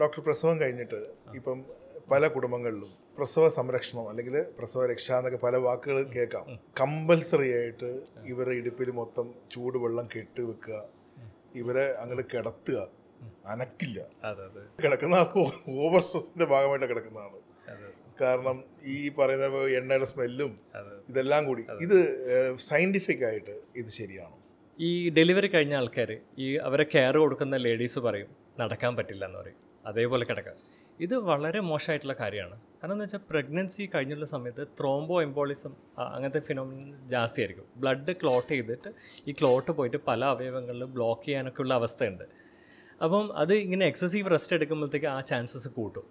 doctor പ്രസവം കഴിഞ്ഞിട്ട് ഇപ്പം പല കുടുംബങ്ങളിലും പ്രസവ സംരക്ഷണം അല്ലെങ്കിൽ പ്രസവ രക്ഷ എന്നൊക്കെ പല വാക്കുകൾ കേൾക്കാം കമ്പൽസറി ആയിട്ട് ഇവരെ ഇടുപ്പിൽ മൊത്തം ചൂടുവെള്ളം കെട്ടി വെക്കുക ഇവരെ അങ്ങോട്ട് കിടത്തുക അനക്കില്ല കിടക്കുന്ന ഓവർ സ്ട്രെസ്സിന്റെ ഭാഗമായിട്ട് കിടക്കുന്നതാണ് കാരണം ഈ പറയുന്ന എണ്ണയുടെ സ്മെല്ലും ഇതെല്ലാം കൂടി ഇത് സയന്റിഫിക് ആയിട്ട് ഇത് ശരിയാണ് ഈ ഡെലിവറി കഴിഞ്ഞ ആൾക്കാർ ഈ അവരെ കെയർ കൊടുക്കുന്ന ലേഡീസ് പറയും നടക്കാൻ പറ്റില്ല എന്ന് പറയും അതേപോലെ കിടക്കുക ഇത് വളരെ മോശമായിട്ടുള്ള കാര്യമാണ് കാരണം എന്ന് വെച്ചാൽ പ്രഗ്നൻസി കഴിഞ്ഞുള്ള സമയത്ത് ത്രോംബോ എംബോളിസം അങ്ങനത്തെ ഫിനോമിനൻ ജാസ്തിയായിരിക്കും ബ്ലഡ് ക്ലോട്ട് ചെയ്തിട്ട് ഈ ക്ലോട്ട് പോയിട്ട് പല അവയവങ്ങളിൽ ബ്ലോക്ക് ചെയ്യാനൊക്കെ ഉള്ള അവസ്ഥയുണ്ട് അപ്പം അത് ഇങ്ങനെ എക്സസീവ് റെസ്റ്റ് എടുക്കുമ്പോഴത്തേക്ക് ആ ചാൻസസ് കൂട്ടും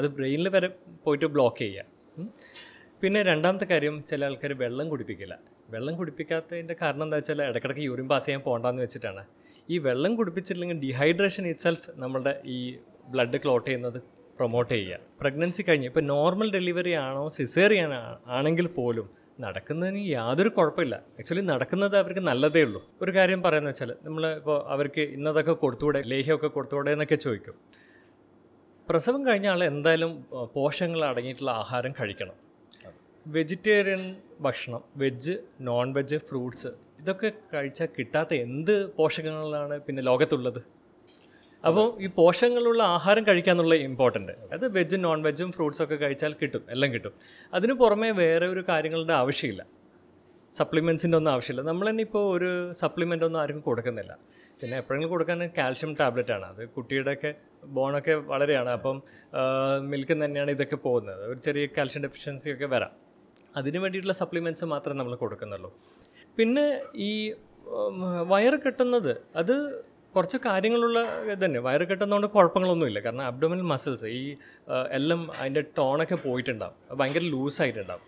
അത് ബ്രെയിനിൽ വരെ പോയിട്ട് ബ്ലോക്ക് ചെയ്യുക പിന്നെ രണ്ടാമത്തെ കാര്യം ചില ആൾക്കാർ വെള്ളം കുടിപ്പിക്കില്ല വെള്ളം കുടിപ്പിക്കാത്തതിൻ്റെ കാരണം എന്താ വെച്ചാൽ ഇടയ്ക്കിടയ്ക്ക് യൂറിൻ പാസ് ചെയ്യാൻ പോകണ്ടെന്ന് വെച്ചിട്ടാണ് ഈ വെള്ളം കുടിപ്പിച്ചില്ലെങ്കിൽ ഡീഹൈഡ്രേഷൻ ഇറ്റ്സെൽഫ് നമ്മളുടെ ഈ ബ്ലഡ് ക്ലോട്ട് ചെയ്യുന്നത് പ്രൊമോട്ട് ചെയ്യുക പ്രഗ്നൻസി കഴിഞ്ഞ് ഇപ്പോൾ നോർമൽ ഡെലിവറി ആണോ സിസേറിയൻ ആണെങ്കിൽ പോലും നടക്കുന്നതിന് യാതൊരു കുഴപ്പമില്ല ആക്ച്വലി നടക്കുന്നത് അവർക്ക് നല്ലതേ ഉള്ളൂ ഒരു കാര്യം പറയുന്നത് വെച്ചാൽ നമ്മൾ ഇപ്പോൾ അവർക്ക് ഇന്നതൊക്കെ കൊടുത്തുകൂടെ ലേഹ്യമൊക്കെ കൊടുത്തുകൂടെ എന്നൊക്കെ ചോദിക്കും പ്രസവം കഴിഞ്ഞ ആൾ എന്തായാലും പോഷകങ്ങൾ അടങ്ങിയിട്ടുള്ള ആഹാരം കഴിക്കണം വെജിറ്റേറിയൻ ഭക്ഷണം വെജ് നോൺ വെജ് ഫ്രൂട്ട്സ് ഇതൊക്കെ കഴിച്ചാൽ കിട്ടാത്ത എന്ത് പോഷകങ്ങളാണ് പിന്നെ ലോകത്തുള്ളത് അപ്പോൾ ഈ പോഷകങ്ങളുള്ള ആഹാരം കഴിക്കാന്നുള്ള ഇമ്പോർട്ടൻ്റ് അത് വെജും നോൺ വെജും ഫ്രൂട്ട്സും ഒക്കെ കഴിച്ചാൽ കിട്ടും എല്ലാം കിട്ടും അതിന് പുറമേ വേറെ ഒരു കാര്യങ്ങളുടെ ആവശ്യമില്ല സപ്ലിമെൻസിൻ്റെ ഒന്നും ആവശ്യമില്ല നമ്മൾ തന്നെ ഇപ്പോൾ ഒരു സപ്ലിമെൻ്റ് ഒന്നും ആർക്കും കൊടുക്കുന്നില്ല പിന്നെ എപ്പോഴെങ്കിലും കൊടുക്കാൻ കാൽഷ്യം ടാബ്ലറ്റ് ആണ് അത് കുട്ടിയുടെയൊക്കെ ബോണൊക്കെ വളരെയാണ് അപ്പം മിൽക്ക് തന്നെയാണ് ഇതൊക്കെ പോകുന്നത് ഒരു ചെറിയ കാൽഷ്യം ഡെഫിഷ്യൻസി ഒക്കെ വരാം അതിന് വേണ്ടിയിട്ടുള്ള സപ്ലിമെൻറ്റ്സ് മാത്രമേ നമ്മൾ കൊടുക്കുന്നുള്ളൂ പിന്നെ ഈ വയറ് കെട്ടുന്നത് അത് കുറച്ച് കാര്യങ്ങളുള്ള ഇത് തന്നെ വയറ് കെട്ടുന്നതുകൊണ്ട് കുഴപ്പങ്ങളൊന്നുമില്ല കാരണം അബ്ഡോമിനൽ മസിൽസ് ഈ എല്ലാം അതിൻ്റെ ടോണൊക്കെ പോയിട്ടുണ്ടാവും ഭയങ്കര ലൂസായിട്ടുണ്ടാവും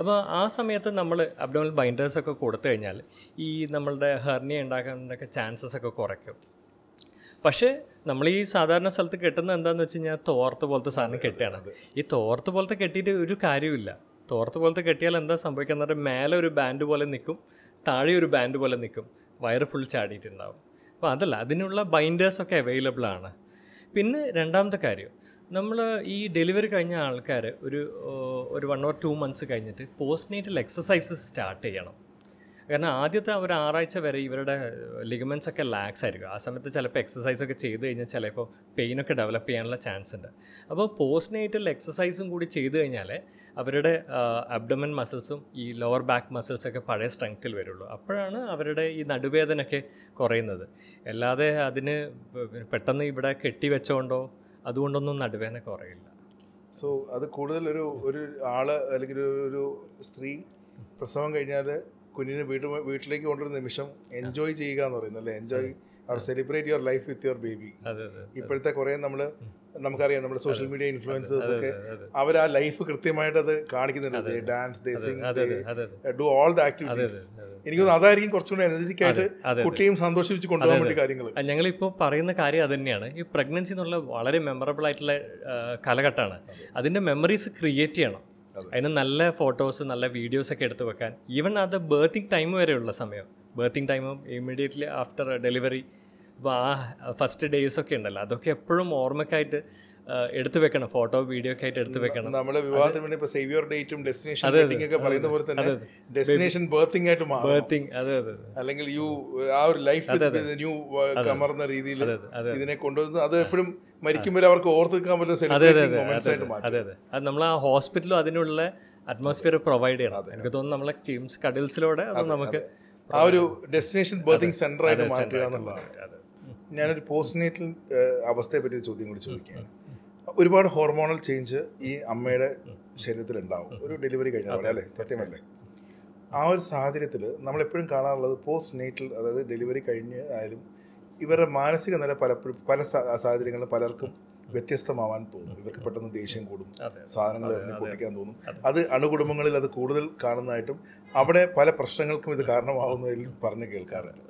അപ്പോൾ ആ സമയത്ത് നമ്മൾ അബ്ഡോമിനൽ ബൈൻഡേഴ്സ് ഒക്കെ കൊടുത്തു കഴിഞ്ഞാൽ ഈ നമ്മളുടെ ഹെർണിയ ഉണ്ടാക്കാനൊക്കെ ചാൻസസ് ഒക്കെ കുറയ്ക്കും പക്ഷേ നമ്മൾ ഈ സാധാരണ സ്ഥലത്ത് കെട്ടുന്ന എന്താണെന്ന് വെച്ച് കഴിഞ്ഞാൽ തോർത്ത് പോലത്തെ സാധനം കെട്ടിയാണ് ഈ തോർത്ത് പോലത്തെ കെട്ടിയിട്ട് ഒരു കാര്യമില്ല തോർത്ത് പോലത്തെ കെട്ടിയാൽ എന്താ സംഭവിക്കുന്നത് മേലെ ഒരു ബാൻഡ് പോലെ നിൽക്കും താഴെ ഒരു ബാൻഡ് പോലെ നിൽക്കും വയറ് ഫുൾ ചാടിയിട്ടുണ്ടാവും അപ്പോൾ അതല്ല അതിനുള്ള ബൈൻഡേഴ്സൊക്കെ അവൈലബിൾ ആണ് പിന്നെ രണ്ടാമത്തെ കാര്യം നമ്മൾ ഈ ഡെലിവറി കഴിഞ്ഞ ആൾക്കാർ ഒരു ഒരു വൺ ഓർ ടു മന്ത്സ് കഴിഞ്ഞിട്ട് പോസ്റ്റ് നേറ്റൽ എക്സസൈസസ് സ്റ്റാർട്ട് ചെയ്യണം കാരണം ആദ്യത്തെ അവർ ആറാഴ്ച വരെ ഇവരുടെ ലിഗമെൻസ് ഒക്കെ ലാക്സ് ആയിരിക്കും ആ സമയത്ത് ചിലപ്പോൾ എക്സസൈസ് ഒക്കെ ചെയ്ത് കഴിഞ്ഞാൽ ചിലപ്പോൾ പെയിനൊക്കെ ഡെവലപ്പ് ചെയ്യാനുള്ള ചാൻസ് ഉണ്ട് അപ്പോൾ പോസ്റ്റ് നൈറ്റൽ എക്സസൈസും കൂടി ചെയ്ത് കഴിഞ്ഞാൽ അവരുടെ അബ്ഡമൻ മസിൽസും ഈ ലോവർ ബാക്ക് മസിൽസൊക്കെ പഴയ സ്ട്രെങ്ത്തിൽ വരുള്ളൂ അപ്പോഴാണ് അവരുടെ ഈ നടുവേദനയൊക്കെ കുറയുന്നത് അല്ലാതെ അതിന് പെട്ടെന്ന് ഇവിടെ കെട്ടി വെച്ചോണ്ടോ അതുകൊണ്ടൊന്നും നടുവേദന കുറയില്ല സോ അത് കൂടുതൽ ഒരു ഒരു ആള് അല്ലെങ്കിൽ ഒരു സ്ത്രീ പ്രസവം കഴിഞ്ഞാൽ കുഞ്ഞിനെ വീട്ടിൽ വീട്ടിലേക്ക് കൊണ്ടുവരുന്ന നിമിഷം എൻജോയ് ചെയ്യുക എന്ന് പറയുന്നത് അല്ലേ എൻജോയ് അവർ celebrate your life with your baby ഇപ്പോഴത്തെ കുറേ നമ്മൾ നമുക്കറിയാം നമ്മുടെ സോഷ്യൽ മീഡിയ ഇൻഫ്ലുവൻസേഴ്സ് ഒക്കെ അവർ ആ ലൈഫ് കൃത്യമായിട്ട് അത് കാണിക്കുന്നുണ്ട് dance they sing do all the activities എനിക്ക് അതായിരിക്കും കുറച്ചുകൂടി എനർജറ്റിക് ആയിട്ട് കുട്ടിയും സന്തോഷിപ്പിച്ച് കൊണ്ടുപോകാൻ വേണ്ടി കാര്യങ്ങൾ ഞങ്ങളിപ്പോൾ പറയുന്ന കാര്യം അത് തന്നെയാണ് ഈ പ്രഗ്നൻസി എന്നുള്ള വളരെ മെമ്മറബിൾ ആയിട്ടുള്ള കാലഘട്ടമാണ് അതിൻ്റെ മെമ്മറീസ് ക്രിയേറ്റ് ചെയ്യണം അതിന് നല്ല ഫോട്ടോസ് നല്ല വീഡിയോസ് ഒക്കെ എടുത്ത് വെക്കാൻ ഈവൻ അത് ബേർത്തിങ് ടൈം വരെയുള്ള സമയം ബേർത്തിങ് ടൈമും ഇമ്മീഡിയറ്റ്ലി ആഫ്റ്റർ ഡെലിവറി അപ്പോൾ ആ ഫസ്റ്റ് ഡേയ്സ് ഒക്കെ ഉണ്ടല്ലോ അതൊക്കെ എപ്പോഴും ഓർമ്മക്കായിട്ട് എടുത്തു വെക്കണം ഫോട്ടോ വീഡിയോ ഒക്കെ ആയിട്ട് എടുത്തു വെക്കണം നമ്മൾ വിവാഹത്തിന് വേണ്ടി ഇപ്പോൾ സേവിയർ ഡേറ്റും ഡെസ്റ്റിനേഷൻ വെഡിങ് ഒക്കെ പറയുന്ന പോലെ തന്നെ ഡെസ്റ്റിനേഷൻ ബർത്തിങ് ആയിട്ട് മാറും അല്ലെങ്കിൽ യു ആ ഒരു ലൈഫ് ന്യൂ കമർന്ന രീതിയിൽ ഇതിനെ കൊണ്ടുവന്ന് അത് എപ്പോഴും മരിക്കുമ്പോൾ അവർക്ക് ഓർത്തെടുക്കാൻ പറ്റുന്ന അതെ അതെ അതെ അത് നമ്മൾ ആ ഹോസ്പിറ്റലും അതിനുള്ള അറ്റ്മോസ്ഫിയർ പ്രൊവൈഡ് ചെയ്യണം എനിക്ക് തോന്നുന്നു നമ്മളെ ടീംസ് കഡിൽസിലൂടെ അത് നമുക്ക് ആ ഒരു ഡെസ്റ്റിനേഷൻ ബർത്തിങ് സെന്റർ ആയിട്ട് മാറ്റുക എന്നുള്ളതാണ് ഞാനൊരു പോസ്റ്റ്നേറ്റൽ അവസ്ഥയെ പറ്റി ഒരു ചോദ്യം കൂടി ചോദിക്കുകയാണ് ഒരുപാട് ഹോർമോണൽ ചേഞ്ച് ഈ അമ്മയുടെ ശരീരത്തിൽ ഉണ്ടാവും ഒരു ഡെലിവറി കഴിഞ്ഞാൽ പോലെ അല്ലേ സത്യമല്ലേ ആ ഒരു സാഹചര്യത്തിൽ നമ്മളെപ്പോഴും കാണാറുള്ളത് പോസ്റ്റ് നേറ്റൽ അതായത് ഡെലിവറി കഴിഞ്ഞ് ആയാലും ഇവരുടെ മാനസിക നില പലപ്പോഴും പല സാഹചര്യങ്ങളിലും പലർക്കും വ്യത്യസ്തമാവാൻ തോന്നും ഇവർക്ക് പെട്ടെന്ന് ദേഷ്യം കൂടും സാധനങ്ങൾ എറിഞ്ഞ് പൊട്ടിക്കാൻ തോന്നും അത് അണുകുടുംബങ്ങളിൽ അത് കൂടുതൽ കാണുന്നതായിട്ടും അവിടെ പല പ്രശ്നങ്ങൾക്കും ഇത് കാരണമാവുന്നതിൽ പറഞ്ഞ് കേൾക്കാറുണ്ട്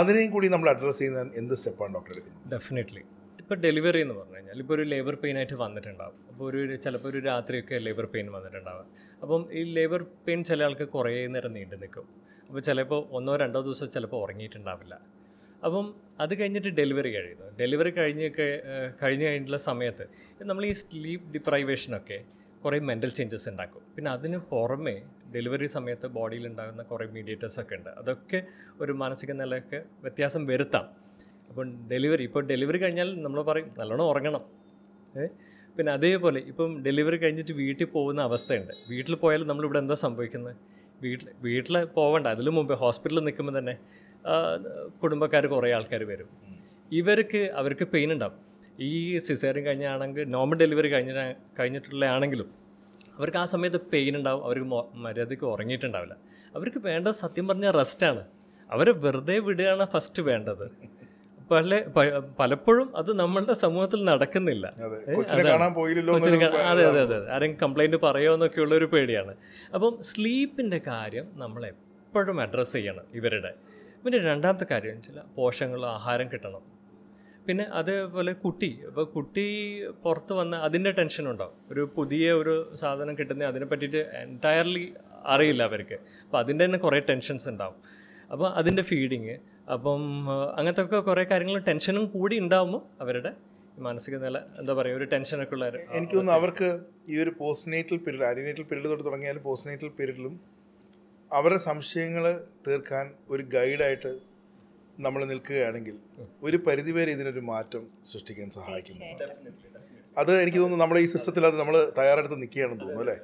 അതിനെയും കൂടി നമ്മൾ അഡ്രസ്സ് ചെയ്യുന്ന എന്ത് സ്റ്റെപ്പാണ് ഡോക്ടർ എടുക്കുന്നത് ഡെഫിനറ്റ്ലി ഇപ്പോൾ ഡെലിവറി എന്ന് പറഞ്ഞു കഴിഞ്ഞാൽ ഇപ്പോൾ ഒരു ലേബർ പെയിൻ ആയിട്ട് വന്നിട്ടുണ്ടാവും അപ്പോൾ ഒരു ചിലപ്പോൾ ഒരു രാത്രിയൊക്കെ ലേബർ പെയിൻ വന്നിട്ടുണ്ടാവുക അപ്പം ഈ ലേബർ പെയിൻ ചില ആൾക്ക് കുറേ നേരം നീണ്ടു നിൽക്കും അപ്പോൾ ചിലപ്പോൾ ഒന്നോ രണ്ടോ ദിവസം ചിലപ്പോൾ ഉറങ്ങിയിട്ടുണ്ടാവില്ല അപ്പം അത് കഴിഞ്ഞിട്ട് ഡെലിവറി കഴിയുന്നു ഡെലിവറി കഴിഞ്ഞ് കഴിഞ്ഞ് കഴിഞ്ഞിട്ടുള്ള സമയത്ത് നമ്മൾ ഈ സ്ലീപ്പ് ഡിപ്രൈവേഷനൊക്കെ കുറേ മെൻ്റൽ ചേഞ്ചസ് ഉണ്ടാക്കും പിന്നെ അതിന് പുറമെ ഡെലിവറി സമയത്ത് ബോഡിയിൽ ഉണ്ടാകുന്ന കുറേ മീഡിയേറ്റേഴ്സൊക്കെ ഉണ്ട് അതൊക്കെ ഒരു മാനസിക നിലയൊക്കെ വ്യത്യാസം വരുത്താം ഇപ്പം ഡെലിവറി ഇപ്പോൾ ഡെലിവറി കഴിഞ്ഞാൽ നമ്മൾ പറയും നല്ലോണം ഉറങ്ങണം പിന്നെ അതേപോലെ ഇപ്പം ഡെലിവറി കഴിഞ്ഞിട്ട് വീട്ടിൽ പോകുന്ന അവസ്ഥയുണ്ട് വീട്ടിൽ പോയാലും നമ്മളിവിടെ എന്താ സംഭവിക്കുന്നത് വീട്ടിൽ വീട്ടിൽ പോകണ്ട അതിലും മുമ്പ് ഹോസ്പിറ്റലിൽ നിൽക്കുമ്പോൾ തന്നെ കുടുംബക്കാർ കുറേ ആൾക്കാർ വരും ഇവർക്ക് അവർക്ക് പെയിൻ ഉണ്ടാവും ഈ സിസേറിയൻ കഴിഞ്ഞാണെങ്കിൽ നോർമൽ ഡെലിവറി കഴിഞ്ഞ കഴിഞ്ഞിട്ടുള്ള ആണെങ്കിലും അവർക്ക് ആ സമയത്ത് പെയിൻ ഉണ്ടാവും അവർക്ക് മര്യാദയ്ക്ക് ഉറങ്ങിയിട്ടുണ്ടാവില്ല അവർക്ക് വേണ്ടത് സത്യം പറഞ്ഞാൽ റെസ്റ്റാണ് അവരെ വെറുതെ വിടുകയാണ് ഫസ്റ്റ് വേണ്ടത് പല പലപ്പോഴും അത് നമ്മളുടെ സമൂഹത്തിൽ നടക്കുന്നില്ല അതെ അതെ അതെ ആരെങ്കിലും കംപ്ലൈന്റ് പറയോ ഉള്ള ഒരു പേടിയാണ് അപ്പം സ്ലീപ്പിൻ്റെ കാര്യം നമ്മൾ എപ്പോഴും അഡ്രസ്സ് ചെയ്യണം ഇവരുടെ പിന്നെ രണ്ടാമത്തെ കാര്യം എന്ന് വെച്ചാൽ പോഷകങ്ങളും ആഹാരം കിട്ടണം പിന്നെ അതേപോലെ കുട്ടി അപ്പോൾ കുട്ടി പുറത്ത് വന്ന് അതിൻ്റെ ടെൻഷൻ ഉണ്ടാവും ഒരു പുതിയ ഒരു സാധനം കിട്ടുന്ന അതിനെ പറ്റിയിട്ട് എൻറ്റയർലി അറിയില്ല അവർക്ക് അപ്പോൾ അതിൻ്റെ തന്നെ കുറേ ടെൻഷൻസ് ഉണ്ടാവും അപ്പോൾ അതിൻ്റെ ഫീഡിങ് അപ്പം അങ്ങനത്തെ ഒക്കെ കുറേ കാര്യങ്ങൾ ടെൻഷനും കൂടി ഉണ്ടാവുമ്പോൾ അവരുടെ മാനസിക നില എന്താ പറയുക ഒരു ടെൻഷനൊക്കെ ഉള്ള എനിക്ക് തോന്നുന്നു അവർക്ക് ഈ ഒരു പോസ്റ്റ്നേറ്റൽ പീരീഡ് അരിനേറ്റൽ പീരീഡ് തൊട്ട് തുടങ്ങിയാൽ പോസ്റ്റ്നേറ്റൽ പീരീഡിലും അവരുടെ സംശയങ്ങൾ തീർക്കാൻ ഒരു ഗൈഡായിട്ട് നമ്മൾ നിൽക്കുകയാണെങ്കിൽ ഒരു പരിധിവരെ ഇതിനൊരു മാറ്റം സൃഷ്ടിക്കാൻ സഹായിക്കും അത് എനിക്ക് തോന്നുന്നു നമ്മുടെ ഈ സിസ്റ്റത്തിൽ അത് നമ്മൾ തയ്യാറെടുത്ത് നിൽക്കുകയാണെന്ന് തോന്നുന്നു അല്ലേ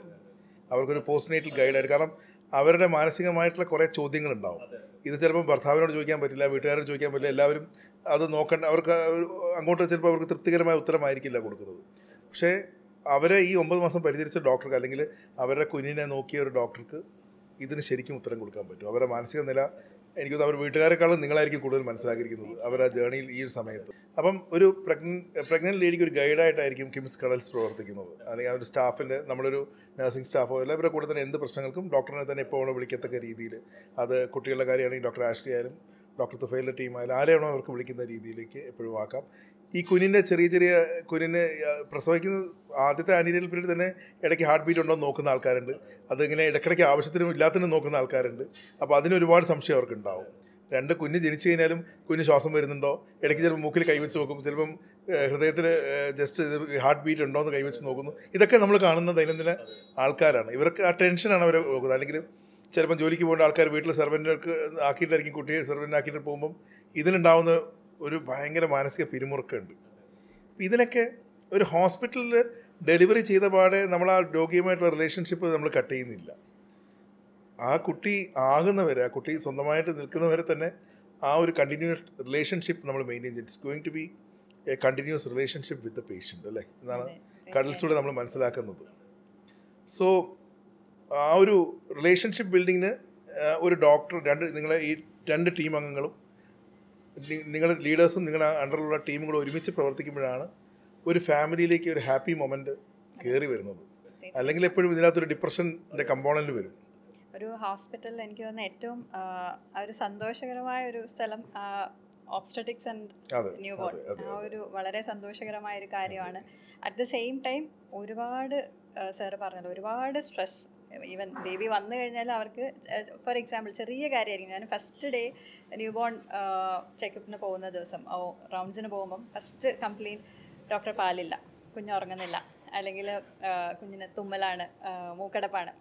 അവർക്കൊരു പോസ്റ്റ്നേറ്റൽ ഗൈഡായിട്ട് കാരണം അവരുടെ മാനസികമായിട്ടുള്ള കുറേ ചോദ്യങ്ങളുണ്ടാവും ഇത് ചിലപ്പോൾ ഭർത്താവിനോട് ചോദിക്കാൻ പറ്റില്ല വീട്ടുകാരോട് ചോദിക്കാൻ പറ്റില്ല എല്ലാവരും അത് നോക്കേണ്ട അവർക്ക് അങ്ങോട്ട് ചിലപ്പോൾ അവർക്ക് തൃപ്തികരമായ ഉത്തരമായിരിക്കില്ല കൊടുക്കുന്നത് പക്ഷേ അവരെ ഈ ഒമ്പത് മാസം പരിചരിച്ച ഡോക്ടർക്ക് അല്ലെങ്കിൽ അവരുടെ കുഞ്ഞിനെ നോക്കിയ ഒരു ഡോക്ടർക്ക് ഇതിന് ശരിക്കും ഉത്തരം കൊടുക്കാൻ പറ്റും അവരുടെ മാനസിക നില എനിക്ക് അവർ വീട്ടുകാരെക്കാളും നിങ്ങളായിരിക്കും കൂടുതൽ മനസ്സിലാക്കിയിരിക്കുന്നത് അവർ ആ ജേണിയിൽ ഈ ഒരു സമയത്ത് അപ്പം ഒരു പ്രഗ്നൻ പ്രഗ്നൻറ്റ് ലേഡിക്ക് ഒരു ഗൈഡായിട്ടായിരിക്കും കിംസ് കടൽസ് പ്രവർത്തിക്കുന്നത് അല്ലെങ്കിൽ ആ ഒരു സ്റ്റാഫിൻ്റെ നമ്മളൊരു നഴ്സിംഗ് സ്റ്റാഫോ അല്ല ഇവരുടെ കൂടെ തന്നെ എന്ത് പ്രശ്നങ്ങൾക്കും ഡോക്ടറിനെ തന്നെ എപ്പോഴും വിളിക്കത്തക്ക രീതിയിൽ അത് കുട്ടികളുടെ കാര്യമാണെങ്കിൽ ഡോക്ടർ ആഷ്ലി ആയാലും ഡോക്ടർ തുഫൈലിൻ്റെ ടീം അതിൽ ആരെയാണോ അവർക്ക് വിളിക്കുന്ന രീതിയിലേക്ക് എപ്പോഴും ആക്കാം ഈ കുഞ്ഞിൻ്റെ ചെറിയ ചെറിയ കുഞ്ഞിന് പ്രസവിക്കുന്ന ആദ്യത്തെ ആൻറ്റീരിയൽ പീരീഡ് തന്നെ ഇടയ്ക്ക് ഹാർട്ട് ബീറ്റ് ഉണ്ടോ നോക്കുന്ന ആൾക്കാരുണ്ട് അതിങ്ങനെ ഇടയ്ക്കിടയ്ക്ക് ആവശ്യത്തിനും ഇല്ലാത്തതിനും നോക്കുന്ന ആൾക്കാരുണ്ട് അപ്പോൾ അതിന് ഒരുപാട് സംശയം അവർക്ക് ഉണ്ടാവും രണ്ട് കുഞ്ഞ് ജനിച്ചു കഴിഞ്ഞാലും കുഞ്ഞ് ശ്വാസം വരുന്നുണ്ടോ ഇടയ്ക്ക് ചിലപ്പോൾ മൂക്കിൽ കൈവച്ച് നോക്കും ചിലപ്പം ഹൃദയത്തിൽ ജസ്റ്റ് ഹാർട്ട് ബീറ്റ് ഉണ്ടോ എന്ന് കൈവച്ച് നോക്കുന്നു ഇതൊക്കെ നമ്മൾ കാണുന്ന ദൈനംദിന ആൾക്കാരാണ് ഇവർക്ക് ആ ടെൻഷനാണ് അവരെ നോക്കുന്നത് അല്ലെങ്കിൽ ചിലപ്പം ജോലിക്ക് പോകേണ്ട ആൾക്കാർ വീട്ടിൽ സെർവൻറ്റിനൊക്കെ ആക്കിയിട്ടായിരിക്കും കുട്ടിയെ സെർവൻറ്റിനാക്കിയിട്ട് പോകുമ്പം ഇതിനുണ്ടാവുന്ന ഒരു ഭയങ്കര മാനസിക പിരിമുറുക്കമുണ്ട് ഇതിനൊക്കെ ഒരു ഹോസ്പിറ്റലിൽ ഡെലിവറി ചെയ്ത പാടെ നമ്മൾ ആ രോഗിയുമായിട്ടുള്ള റിലേഷൻഷിപ്പ് നമ്മൾ കട്ട് ചെയ്യുന്നില്ല ആ കുട്ടി ആകുന്നവരെ ആ കുട്ടി സ്വന്തമായിട്ട് നിൽക്കുന്നവരെ തന്നെ ആ ഒരു കണ്ടിന്യൂസ് റിലേഷൻഷിപ്പ് നമ്മൾ മെയിൻറ്റെയിൻ ചെയ്യും it's going to be a continuous relationship with the patient അല്ലേ എന്നാണ് കടൽസിലൂടെ നമ്മൾ മനസ്സിലാക്കുന്നത് സോ ആ ഒരു റിലേഷൻഷിപ്പ് ബിൽഡിങ്ങിന് ഒരു ഡോക്ടർ രണ്ട് നിങ്ങളെ ഈ രണ്ട് ടീം അംഗങ്ങളും നിങ്ങളുടെ ലീഡേഴ്സും നിങ്ങളുടെ അണ്ടറിലുള്ള ടീമുകളും ഒരുമിച്ച് പ്രവർത്തിക്കുമ്പോഴാണ് ഒരു ഫാമിലിയിലേക്ക് ഒരു ഹാപ്പി മൊമെൻ്റ് കയറി വരുന്നത് അല്ലെങ്കിൽ എപ്പോഴും ഇതിനകത്തൊരു ഡിപ്രഷൻ്റെ കമ്പോണൻറ്റ് വരും ഒരു ഹോസ്പിറ്റലിൽ എനിക്ക് തോന്നുന്ന ഏറ്റവും ഒരു സന്തോഷകരമായ ഒരു സ്ഥലം ഓപ്സ്റ്റിക്സ് ആൻഡ് ന്യൂ ബോൺ ആ ഒരു വളരെ സന്തോഷകരമായ ഒരു കാര്യമാണ് അറ്റ് ദ സെയിം ടൈം ഒരുപാട് സാർ പറഞ്ഞല്ലോ ഒരുപാട് സ്ട്രെസ് ഈവൻ ബേബി വന്നു കഴിഞ്ഞാൽ അവർക്ക് ഫോർ എക്സാമ്പിൾ ചെറിയ കാര്യമായിരിക്കും ഞാൻ ഫസ്റ്റ് ഡേ ന്യൂ ബോൺ ചെക്കപ്പിന് പോകുന്ന ദിവസം ഓ റൗണ്ട്സിന് പോകുമ്പം ഫസ്റ്റ് കംപ്ലയിൻറ്റ് ഡോക്ടർ പാലില്ല കുഞ്ഞുറങ്ങുന്നില്ല അല്ലെങ്കിൽ കുഞ്ഞിന് തുമ്മലാണ് മൂക്കടപ്പാണ്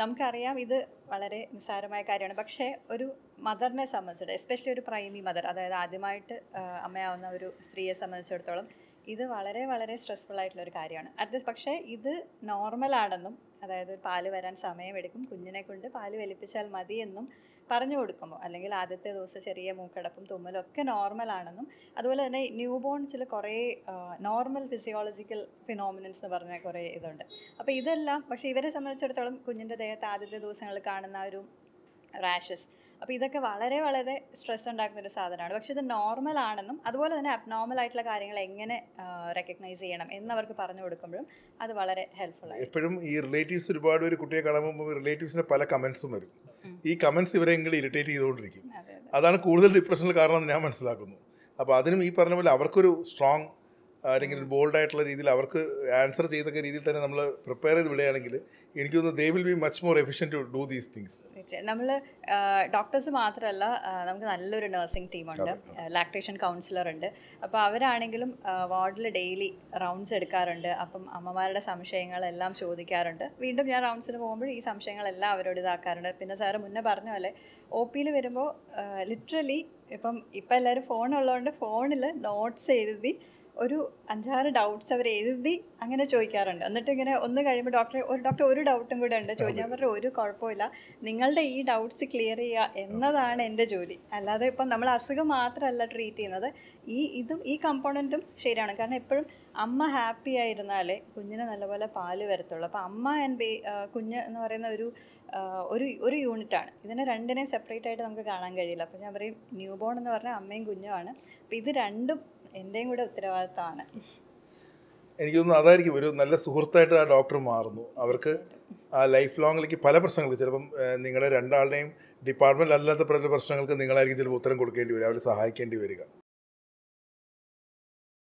നമുക്കറിയാം ഇത് വളരെ നിസ്സാരമായ കാര്യമാണ് പക്ഷേ ഒരു മദറിനെ സംബന്ധിച്ചിടത്തോളം എസ്പെഷ്യലി ഒരു പ്രൈമി മദർ അതായത് ആദ്യമായിട്ട് അമ്മയാവുന്ന ഒരു സ്ത്രീയെ സംബന്ധിച്ചിടത്തോളം ഇത് വളരെ വളരെ സ്ട്രെസ്ഫുൾ ആയിട്ടുള്ള ഒരു കാര്യമാണ് അത് പക്ഷേ ഇത് നോർമലാണെന്നും അതായത് പാല് വരാൻ സമയമെടുക്കും കുഞ്ഞിനെ കൊണ്ട് പാല് വലിപ്പിച്ചാൽ മതി എന്നും പറഞ്ഞു കൊടുക്കുമ്പോൾ അല്ലെങ്കിൽ ആദ്യത്തെ ദിവസം ചെറിയ മൂക്കടപ്പും തുമ്മലും ഒക്കെ നോർമലാണെന്നും അതുപോലെ തന്നെ ന്യൂ ബോൺസിൽ കുറേ നോർമൽ ഫിസിയോളജിക്കൽ ഫിനോമിനൻസ് എന്ന് പറഞ്ഞ കുറേ ഇതുണ്ട് അപ്പോൾ ഇതെല്ലാം പക്ഷേ ഇവരെ സംബന്ധിച്ചിടത്തോളം കുഞ്ഞിൻ്റെ ദേഹത്ത് ആദ്യത്തെ ദിവസങ്ങളിൽ കാണുന്ന ഒരു റാഷസ് അപ്പോൾ ഇതൊക്കെ വളരെ വളരെ സ്ട്രെസ് ഉണ്ടാക്കുന്ന ഒരു സാധനമാണ് പക്ഷേ ഇത് നോർമൽ ആണെന്നും അതുപോലെ തന്നെ അബ്നോർമൽ ആയിട്ടുള്ള കാര്യങ്ങൾ എങ്ങനെ റെക്കഗ്നൈസ് ചെയ്യണം എന്നവർക്ക് പറഞ്ഞു കൊടുക്കുമ്പോഴും അത് വളരെ ഹെൽപ്ഫുൾ ആണ് എപ്പോഴും ഈ റിലേറ്റീവ്സ് ഒരുപാട് ഒരു കുട്ടിയെ കാണുമ്പോൾ റിലേറ്റീവ്സിന് പല കമൻസും വരും ഈ കമൻസ് ഇവരെങ്കിലും ഇറിറ്റേറ്റ് ചെയ്തുകൊണ്ടിരിക്കും അതാണ് കൂടുതൽ ഡിപ്രഷനിൽ കാരണം എന്ന് ഞാൻ മനസ്സിലാക്കുന്നു അപ്പോൾ അതിനും ഈ പറഞ്ഞ പോലെ അവർക്കൊരു സ്ട്രോങ് അല്ലെങ്കിൽ ബോൾഡായിട്ടുള്ള രീതിയിൽ അവർക്ക് ആൻസർ ചെയ്തൊക്കെ രീതിയിൽ തന്നെ നമ്മൾ പ്രിപ്പയർ ചെയ്ത് വിടുകയാണെങ്കിൽ എനിക്ക് തോന്നുന്നു they will be much more efficient to do these things നമ്മൾ ഡോക്ടേഴ്സ് മാത്രമല്ല നമുക്ക് നല്ലൊരു നഴ്സിംഗ് ടീമുണ്ട് ലാക്ടേഷൻ കൗൺസിലർ ഉണ്ട് അപ്പോൾ അവരാണെങ്കിലും വാർഡിൽ ഡെയിലി റൗണ്ട്സ് എടുക്കാറുണ്ട് അപ്പം അമ്മമാരുടെ സംശയങ്ങളെല്ലാം ചോദിക്കാറുണ്ട് വീണ്ടും ഞാൻ റൗണ്ട്സിന് പോകുമ്പോൾ ഈ സംശയങ്ങളെല്ലാം അവരോട് ഇതാക്കാറുണ്ട് പിന്നെ സാറ് മുന്നേ പറഞ്ഞ പോലെ ഒ പിയിൽ വരുമ്പോൾ ലിറ്ററലി ഇപ്പം ഇപ്പം എല്ലാവരും ഫോൺ ഉള്ളതുകൊണ്ട് ഫോണിൽ നോട്ട്സ് എഴുതി ഒരു അഞ്ചാറ് ഡൗട്ട്സ് അവർ എഴുതി അങ്ങനെ ചോദിക്കാറുണ്ട് എന്നിട്ട് ഇങ്ങനെ ഒന്ന് കഴിയുമ്പോൾ ഡോക്ടറെ ഒരു ഡോക്ടർ ഒരു ഡൗട്ടും കൂടെ ഉണ്ട് ചോദിക്കാൻ പറഞ്ഞ ഒരു കുഴപ്പമില്ല നിങ്ങളുടെ ഈ ഡൗട്ട്സ് ക്ലിയർ ചെയ്യുക എന്നതാണ് എൻ്റെ ജോലി അല്ലാതെ ഇപ്പം നമ്മൾ അസുഖം മാത്രമല്ല ട്രീറ്റ് ചെയ്യുന്നത് ഈ ഇതും ഈ കമ്പോണൻറ്റും ശരിയാണ് കാരണം എപ്പോഴും അമ്മ ഹാപ്പി ആയിരുന്നാലേ കുഞ്ഞിന് നല്ലപോലെ പാല് വരത്തുള്ളൂ അപ്പോൾ അമ്മ ആൻഡ് ബേ കുഞ്ഞ് എന്ന് പറയുന്ന ഒരു ഒരു ഒരു യൂണിറ്റാണ് ഇതിനെ രണ്ടിനെയും സെപ്പറേറ്റ് ആയിട്ട് നമുക്ക് കാണാൻ കഴിയില്ല അപ്പോൾ ഞാൻ പറയും ന്യൂ ബോൺ എന്ന് പറഞ്ഞാൽ അമ്മയും കുഞ്ഞുമാണ് അപ്പോൾ ഇത് രണ്ടും എൻ്റെയും കൂടെ ഉത്തരവാദിത്തമാണ് എനിക്ക് തോന്നുന്നു അതായിരിക്കും ഒരു നല്ല സുഹൃത്തായിട്ട് ആ ഡോക്ടർ മാറുന്നു അവർക്ക് ആ ലൈഫ് ലോങ്ങിലേക്ക് പല പ്രശ്നങ്ങൾ ചിലപ്പം നിങ്ങളുടെ രണ്ടാളുടെയും ഡിപ്പാർട്ട്മെൻ്റ് അല്ലാത്ത പല പ്രശ്നങ്ങൾക്ക് നിങ്ങളായിരിക്കും ചിലപ്പോൾ ഉത്തരം കൊടുക്കേണ്ടി വരിക അവരെ സഹായിക്കേണ്ടി വരിക